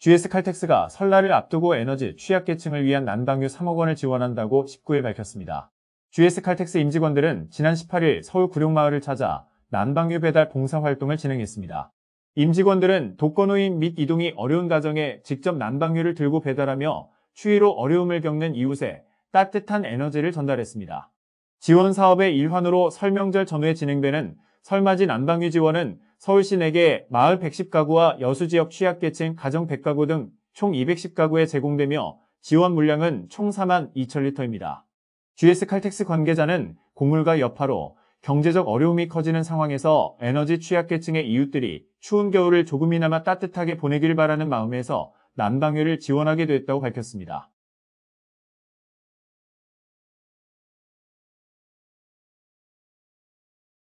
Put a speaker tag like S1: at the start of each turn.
S1: GS 칼텍스가 설날을 앞두고 에너지 취약계층을 위한 난방유 3억 원을 지원한다고 19일 밝혔습니다. GS 칼텍스 임직원들은 지난 18일 서울 구룡마을을 찾아 난방유 배달 봉사활동을 진행했습니다. 임직원들은 독거노인 및 이동이 어려운 가정에 직접 난방유를 들고 배달하며 추위로 어려움을 겪는 이웃에 따뜻한 에너지를 전달했습니다. 지원 사업의 일환으로 설명절 전후에 진행되는 설맞이 난방유 지원은 서울시 내게 마을 110가구와 여수 지역 취약계층 가정 100가구 등 총 210가구에 제공되며 지원 물량은 총 4만 2천 리터입니다. GS 칼텍스 관계자는 곡물과 여파로 경제적 어려움이 커지는 상황에서 에너지 취약계층의 이웃들이 추운 겨울을 조금이나마 따뜻하게 보내길 바라는 마음에서 난방유를 지원하게 됐다고 밝혔습니다.